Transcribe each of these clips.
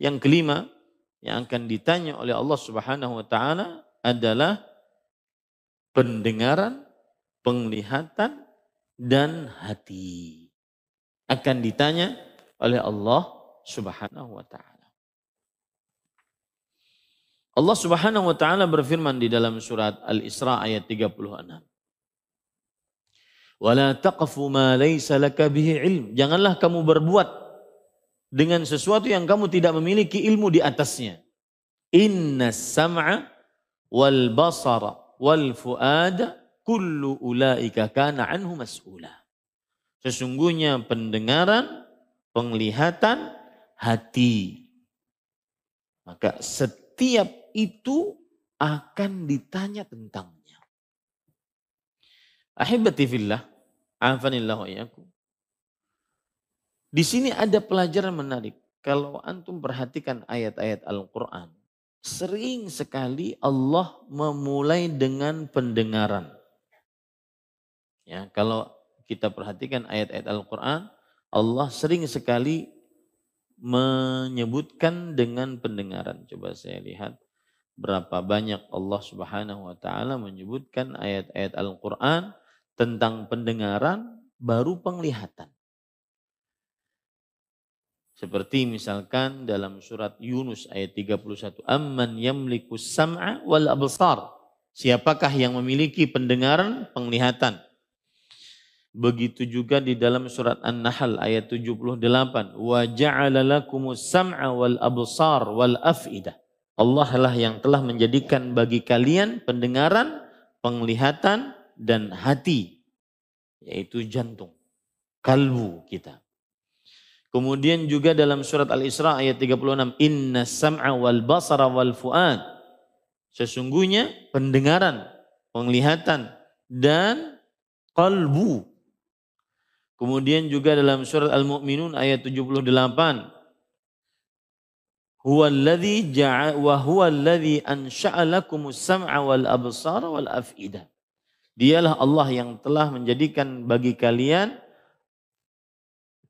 Yang kelima yang akan ditanya oleh Allah Subhanahu wa taala adalah pendengaran, penglihatan dan hati. Akan ditanya oleh Allah Subhanahu wa taala. Allah Subhanahu wa taala berfirman di dalam surat Al-Isra ayat 36. Wala taqfu ma laysa laka bihi ilm. Janganlah kamu berbuat dengan sesuatu yang kamu tidak memiliki ilmu di atasnya. Inna sam'a wal basara wal fuada kullu ulaika kana anhu mas'ula. Sesungguhnya pendengaran, penglihatan, hati. Maka setiap itu akan ditanya tentangnya. Ahibati fillah, afanillahu wa di sini ada pelajaran menarik. Kalau antum perhatikan ayat-ayat Al-Quran, sering sekali Allah memulai dengan pendengaran. Ya, kalau kita perhatikan ayat-ayat Al-Quran, Allah sering sekali menyebutkan dengan pendengaran. Coba saya lihat berapa banyak Allah Subhanahu wa taala menyebutkan ayat-ayat Al-Qur'an tentang pendengaran baru penglihatan. Seperti misalkan dalam surat Yunus ayat 31, "Amman yamliku sam'a wal absar?" Siapakah yang memiliki pendengaran, penglihatan? Begitu juga di dalam surat An-Nahl ayat 78, "Wa ja'ala lakumus sam'a wal absar wal af'idah." Allah lah yang telah menjadikan bagi kalian pendengaran, penglihatan dan hati yaitu jantung, kalbu kita. Kemudian juga dalam surat Al-Isra ayat 36, "Inna sam'a wal basara wal fu'ad." Sesungguhnya pendengaran, penglihatan dan kalbu. Kemudian juga dalam surat Al-Mu'minun ayat 78, "Huwa ja'a wa huwa ansha'a lakumus sam'a wal absara wal Dialah Allah yang telah menjadikan bagi kalian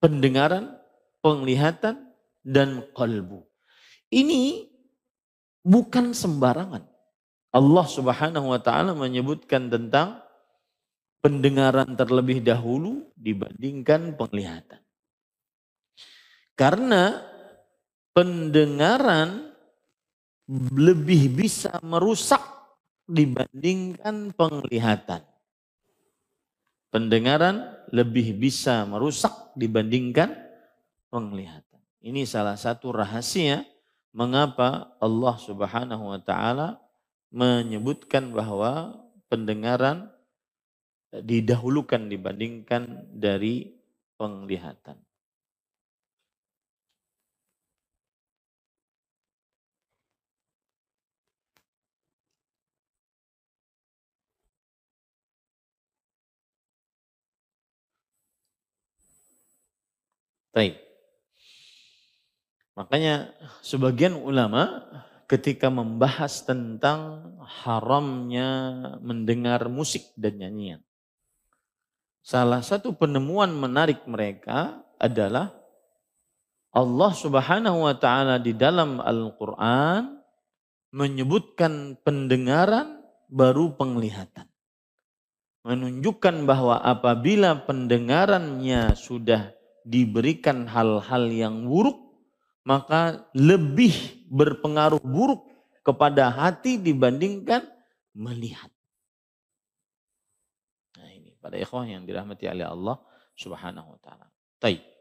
pendengaran, penglihatan, dan kalbu. Ini bukan sembarangan. Allah Subhanahu wa taala menyebutkan tentang pendengaran terlebih dahulu dibandingkan penglihatan. Karena pendengaran lebih bisa merusak dibandingkan penglihatan. Pendengaran lebih bisa merusak dibandingkan penglihatan. Ini salah satu rahasia mengapa Allah Subhanahu wa taala menyebutkan bahwa pendengaran eh, didahulukan dibandingkan dari penglihatan. Baik. Makanya sebagian ulama ketika membahas tentang haramnya mendengar musik dan nyanyian. Salah satu penemuan menarik mereka adalah Allah Subhanahu wa taala di dalam Al-Qur'an menyebutkan pendengaran baru penglihatan. Menunjukkan bahwa apabila pendengarannya sudah diberikan hal-hal yang buruk maka lebih berpengaruh buruk kepada hati dibandingkan melihat. Nah ini pada ikhwan yang dirahmati oleh Allah subhanahu wa ta'ala. Baik.